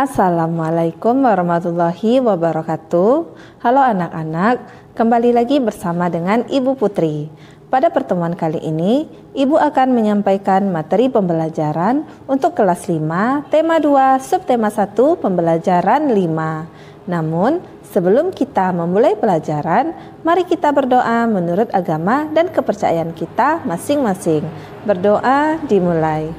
Assalamualaikum warahmatullahi wabarakatuh. Halo anak-anak, kembali lagi bersama dengan Ibu Putri. Pada pertemuan kali ini, Ibu akan menyampaikan materi pembelajaran untuk kelas 5, tema 2, subtema 1, pembelajaran 5. Namun, sebelum kita memulai pelajaran, mari kita berdoa menurut agama dan kepercayaan kita masing-masing. Berdoa dimulai.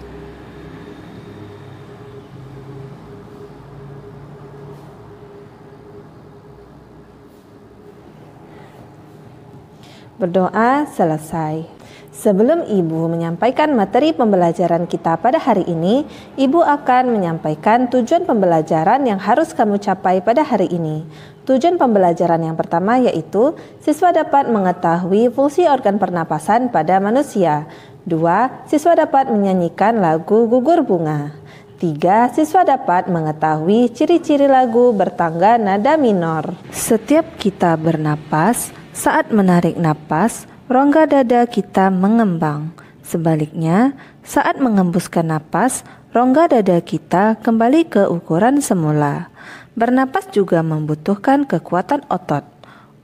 Berdoa selesai. Sebelum Ibu menyampaikan materi pembelajaran kita pada hari ini, Ibu akan menyampaikan tujuan pembelajaran yang harus kamu capai pada hari ini. Tujuan pembelajaran yang pertama yaitu siswa dapat mengetahui fungsi organ pernapasan pada manusia. Dua, siswa dapat menyanyikan lagu gugur bunga. Tiga, siswa dapat mengetahui ciri-ciri lagu bertangga nada minor. Setiap kita bernapas, saat menarik napas, rongga dada kita mengembang. Sebaliknya, saat mengembuskan napas, rongga dada kita kembali ke ukuran semula. Bernapas juga membutuhkan kekuatan otot.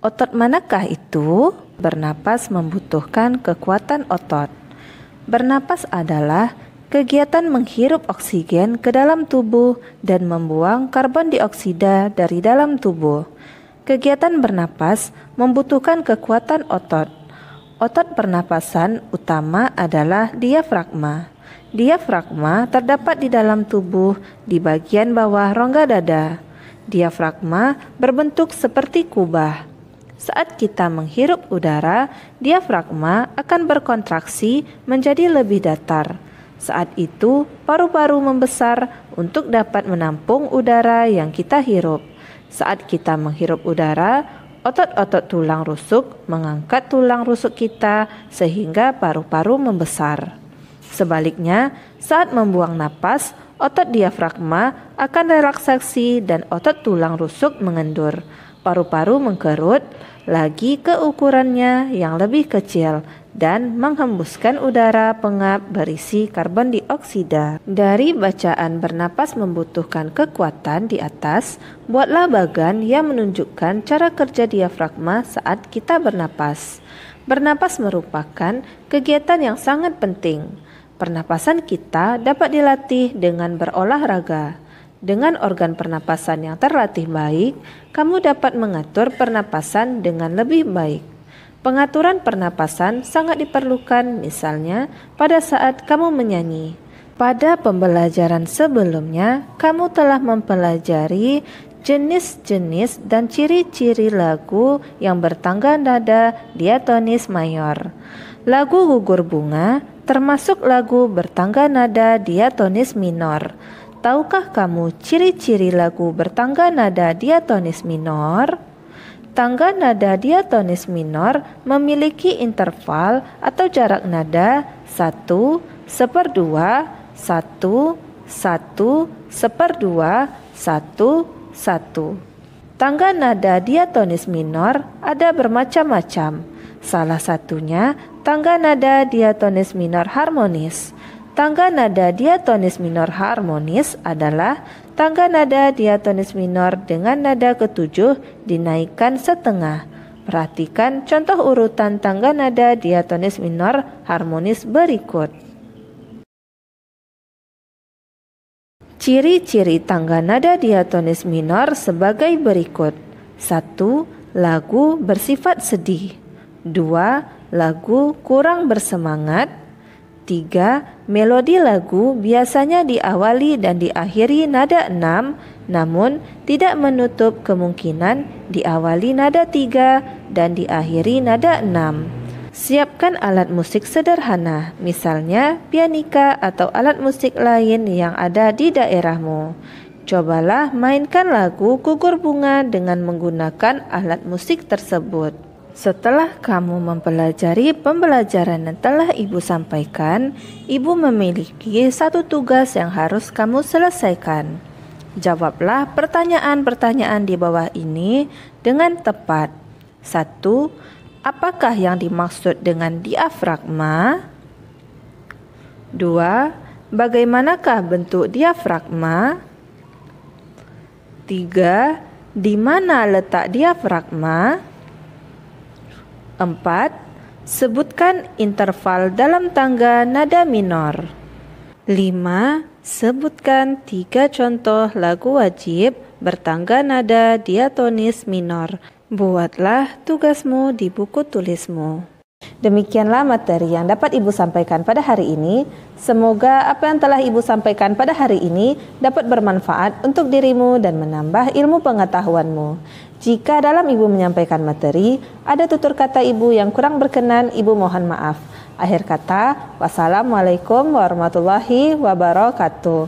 Otot manakah itu? Bernapas membutuhkan kekuatan otot. Bernapas adalah kegiatan menghirup oksigen ke dalam tubuh dan membuang karbon dioksida dari dalam tubuh. Kegiatan bernapas membutuhkan kekuatan otot. Otot pernapasan utama adalah diafragma. Diafragma terdapat di dalam tubuh di bagian bawah rongga dada. Diafragma berbentuk seperti kubah. Saat kita menghirup udara, diafragma akan berkontraksi menjadi lebih datar. Saat itu, paru-paru membesar untuk dapat menampung udara yang kita hirup. Saat kita menghirup udara, otot-otot tulang rusuk mengangkat tulang rusuk kita sehingga paru-paru membesar. Sebaliknya, saat membuang napas, otot diafragma akan relaksasi dan otot tulang rusuk mengendur. Paru-paru mengkerut lagi ke ukurannya yang lebih kecil dan menghembuskan udara pengap berisi karbon dioksida. Dari bacaan bernapas membutuhkan kekuatan di atas, buatlah bagan yang menunjukkan cara kerja diafragma saat kita bernapas. Bernapas merupakan kegiatan yang sangat penting. Pernapasan kita dapat dilatih dengan berolahraga. Dengan organ pernapasan yang terlatih baik, kamu dapat mengatur pernapasan dengan lebih baik. Pengaturan pernapasan sangat diperlukan, misalnya pada saat kamu menyanyi. Pada pembelajaran sebelumnya, kamu telah mempelajari jenis-jenis dan ciri-ciri lagu yang bertangga nada diatonis mayor. Lagu gugur bunga termasuk lagu bertangga nada diatonis minor. Tahukah kamu ciri-ciri lagu bertangga nada diatonis minor? Tangga nada diatonis minor memiliki interval atau jarak nada 1, 2 1, 1, 2 1, 1. Tangga nada diatonis minor ada bermacam-macam. Salah satunya tangga nada diatonis minor harmonis. Tangga nada diatonis minor harmonis adalah tangga nada diatonis minor dengan nada ketujuh dinaikkan setengah. Perhatikan contoh urutan tangga nada diatonis minor harmonis berikut. Ciri-ciri tangga nada diatonis minor sebagai berikut. 1. Lagu bersifat sedih. 2. Lagu kurang bersemangat. 3. Melodi lagu biasanya diawali dan diakhiri nada 6, namun tidak menutup kemungkinan diawali nada 3 dan diakhiri nada 6. Siapkan alat musik sederhana, misalnya pianika atau alat musik lain yang ada di daerahmu. Cobalah mainkan lagu gugur bunga dengan menggunakan alat musik tersebut. Setelah kamu mempelajari pembelajaran yang telah Ibu sampaikan, Ibu memiliki satu tugas yang harus kamu selesaikan. Jawablah pertanyaan-pertanyaan di bawah ini dengan tepat. 1. Apakah yang dimaksud dengan diafragma? 2. Bagaimanakah bentuk diafragma? 3. Di mana letak diafragma? 4. Sebutkan interval dalam tangga nada minor. 5. Sebutkan tiga contoh lagu wajib bertangga nada diatonis minor. Buatlah tugasmu di buku tulismu. Demikianlah materi yang dapat Ibu sampaikan pada hari ini. Semoga apa yang telah Ibu sampaikan pada hari ini dapat bermanfaat untuk dirimu dan menambah ilmu pengetahuanmu. Jika dalam ibu menyampaikan materi, ada tutur kata ibu yang kurang berkenan, ibu mohon maaf. Akhir kata, wassalamualaikum warahmatullahi wabarakatuh.